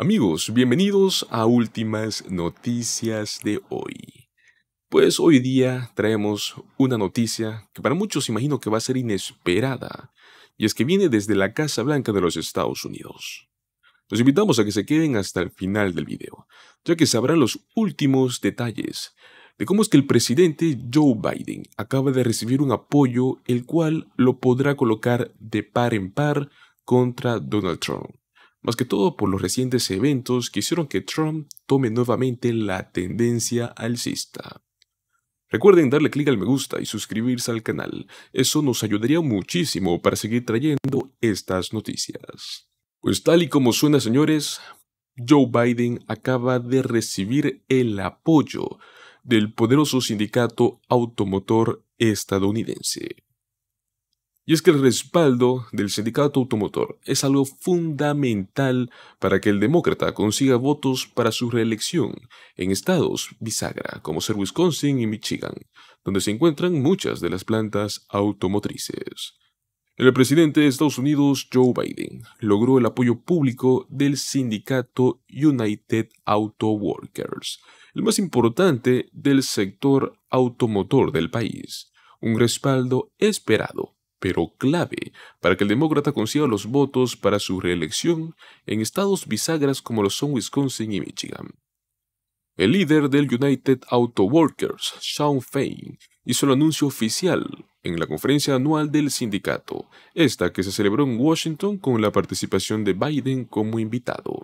Amigos, bienvenidos a Últimas Noticias de hoy. Pues hoy día traemos una noticia que para muchos imagino que va a ser inesperada, y es que viene desde la Casa Blanca de los Estados Unidos. Los invitamos a que se queden hasta el final del video, ya que sabrán los últimos detalles de cómo es que el presidente Joe Biden acaba de recibir un apoyo el cual lo podrá colocar de par en par contra Donald Trump más que todo por los recientes eventos que hicieron que Trump tome nuevamente la tendencia alcista. Recuerden darle clic al me gusta y suscribirse al canal, eso nos ayudaría muchísimo para seguir trayendo estas noticias. Pues tal y como suena señores, Joe Biden acaba de recibir el apoyo del poderoso sindicato automotor estadounidense. Y es que el respaldo del sindicato automotor es algo fundamental para que el demócrata consiga votos para su reelección en estados bisagra como ser Wisconsin y Michigan, donde se encuentran muchas de las plantas automotrices. El presidente de Estados Unidos, Joe Biden, logró el apoyo público del sindicato United Auto Workers, el más importante del sector automotor del país, un respaldo esperado pero clave para que el demócrata consiga los votos para su reelección en estados bisagras como lo son Wisconsin y Michigan. El líder del United Auto Workers, Sean Fain, hizo el anuncio oficial en la conferencia anual del sindicato, esta que se celebró en Washington con la participación de Biden como invitado.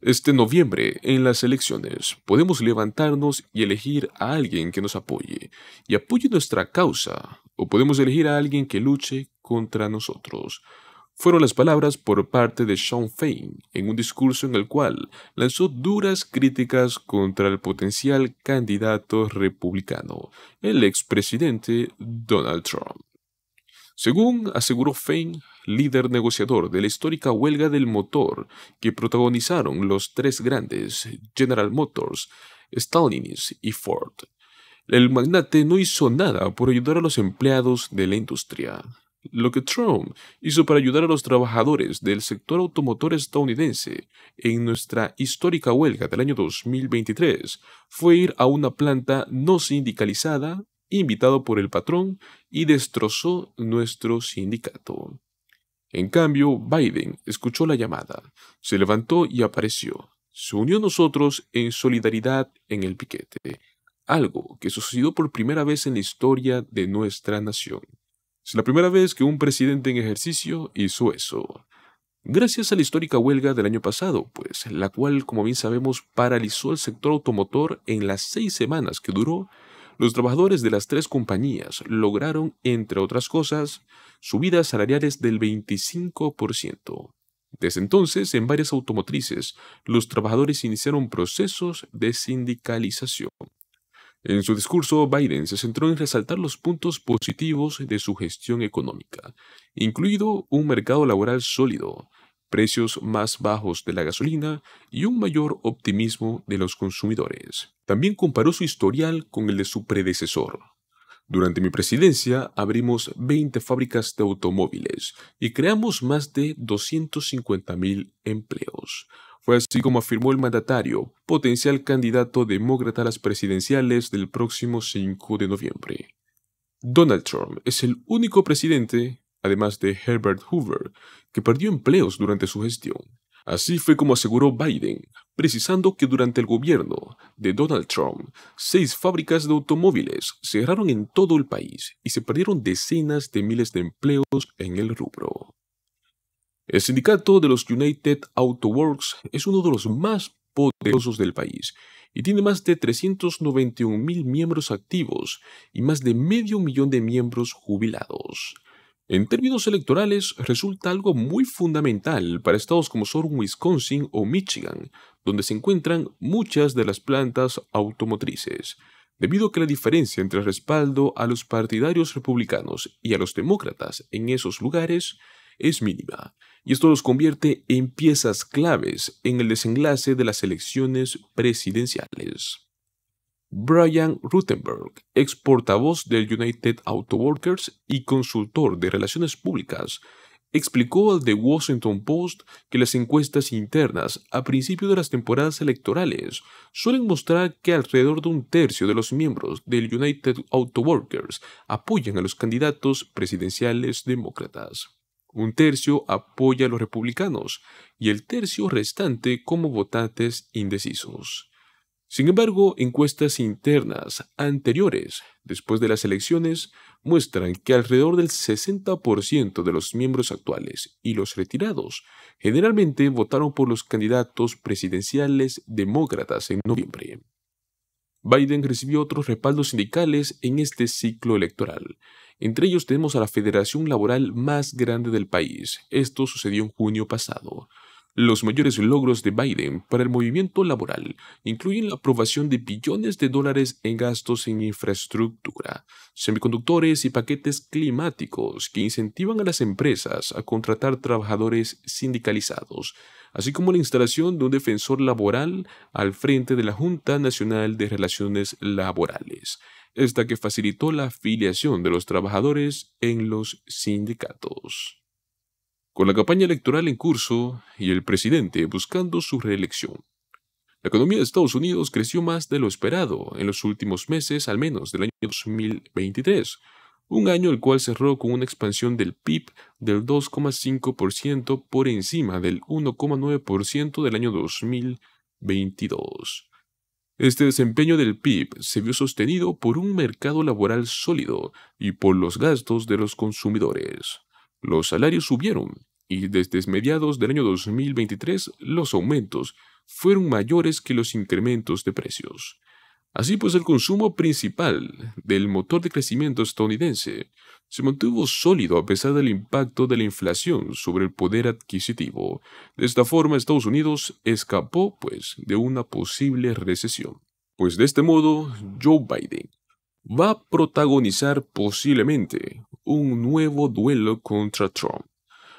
Este noviembre, en las elecciones, podemos levantarnos y elegir a alguien que nos apoye y apoye nuestra causa, o podemos elegir a alguien que luche contra nosotros. Fueron las palabras por parte de Sean Fein en un discurso en el cual lanzó duras críticas contra el potencial candidato republicano, el expresidente Donald Trump. Según aseguró Fein, líder negociador de la histórica huelga del motor que protagonizaron los tres grandes, General Motors, Stalinis y Ford, el magnate no hizo nada por ayudar a los empleados de la industria. Lo que Trump hizo para ayudar a los trabajadores del sector automotor estadounidense en nuestra histórica huelga del año 2023 fue ir a una planta no sindicalizada invitado por el patrón y destrozó nuestro sindicato. En cambio, Biden escuchó la llamada, se levantó y apareció. Se unió a nosotros en solidaridad en el piquete, algo que sucedió por primera vez en la historia de nuestra nación. Es la primera vez que un presidente en ejercicio hizo eso. Gracias a la histórica huelga del año pasado, pues, la cual, como bien sabemos, paralizó el sector automotor en las seis semanas que duró, los trabajadores de las tres compañías lograron, entre otras cosas, subidas salariales del 25%. Desde entonces, en varias automotrices, los trabajadores iniciaron procesos de sindicalización. En su discurso, Biden se centró en resaltar los puntos positivos de su gestión económica, incluido un mercado laboral sólido, precios más bajos de la gasolina y un mayor optimismo de los consumidores. También comparó su historial con el de su predecesor. Durante mi presidencia abrimos 20 fábricas de automóviles y creamos más de 250.000 empleos. Fue así como afirmó el mandatario, potencial candidato demócrata a las presidenciales del próximo 5 de noviembre. Donald Trump es el único presidente además de Herbert Hoover, que perdió empleos durante su gestión. Así fue como aseguró Biden, precisando que durante el gobierno de Donald Trump, seis fábricas de automóviles cerraron en todo el país y se perdieron decenas de miles de empleos en el rubro. El sindicato de los United Auto Works es uno de los más poderosos del país y tiene más de 391.000 mil miembros activos y más de medio millón de miembros jubilados. En términos electorales, resulta algo muy fundamental para estados como son Wisconsin o Michigan, donde se encuentran muchas de las plantas automotrices, debido a que la diferencia entre respaldo a los partidarios republicanos y a los demócratas en esos lugares es mínima, y esto los convierte en piezas claves en el desenlace de las elecciones presidenciales. Brian Rutenberg, ex portavoz del United Auto Workers y consultor de relaciones públicas, explicó al The Washington Post que las encuestas internas a principio de las temporadas electorales suelen mostrar que alrededor de un tercio de los miembros del United Auto Workers apoyan a los candidatos presidenciales demócratas. Un tercio apoya a los republicanos y el tercio restante como votantes indecisos. Sin embargo, encuestas internas anteriores, después de las elecciones, muestran que alrededor del 60% de los miembros actuales y los retirados generalmente votaron por los candidatos presidenciales demócratas en noviembre. Biden recibió otros respaldos sindicales en este ciclo electoral. Entre ellos tenemos a la federación laboral más grande del país. Esto sucedió en junio pasado. Los mayores logros de Biden para el movimiento laboral incluyen la aprobación de billones de dólares en gastos en infraestructura, semiconductores y paquetes climáticos que incentivan a las empresas a contratar trabajadores sindicalizados, así como la instalación de un defensor laboral al frente de la Junta Nacional de Relaciones Laborales, esta que facilitó la afiliación de los trabajadores en los sindicatos con la campaña electoral en curso y el presidente buscando su reelección. La economía de Estados Unidos creció más de lo esperado en los últimos meses, al menos del año 2023, un año el cual cerró con una expansión del PIB del 2,5% por encima del 1,9% del año 2022. Este desempeño del PIB se vio sostenido por un mercado laboral sólido y por los gastos de los consumidores. Los salarios subieron, y desde mediados del año 2023 los aumentos fueron mayores que los incrementos de precios. Así pues, el consumo principal del motor de crecimiento estadounidense se mantuvo sólido a pesar del impacto de la inflación sobre el poder adquisitivo. De esta forma, Estados Unidos escapó, pues, de una posible recesión. Pues de este modo, Joe Biden va a protagonizar posiblemente un nuevo duelo contra Trump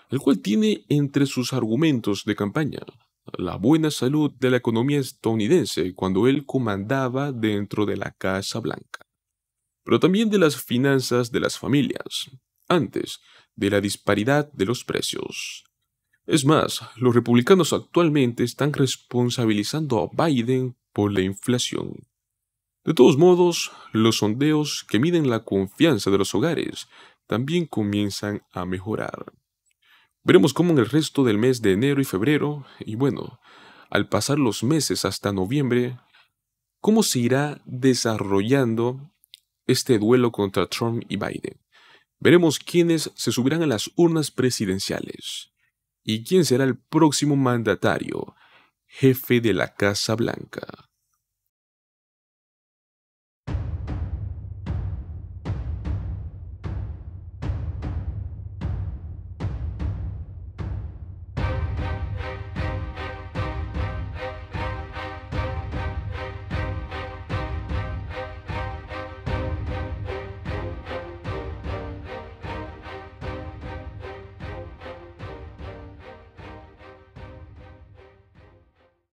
el cual tiene entre sus argumentos de campaña la buena salud de la economía estadounidense cuando él comandaba dentro de la Casa Blanca, pero también de las finanzas de las familias, antes de la disparidad de los precios. Es más, los republicanos actualmente están responsabilizando a Biden por la inflación. De todos modos, los sondeos que miden la confianza de los hogares también comienzan a mejorar. Veremos cómo en el resto del mes de enero y febrero, y bueno, al pasar los meses hasta noviembre, cómo se irá desarrollando este duelo contra Trump y Biden. Veremos quiénes se subirán a las urnas presidenciales y quién será el próximo mandatario, jefe de la Casa Blanca.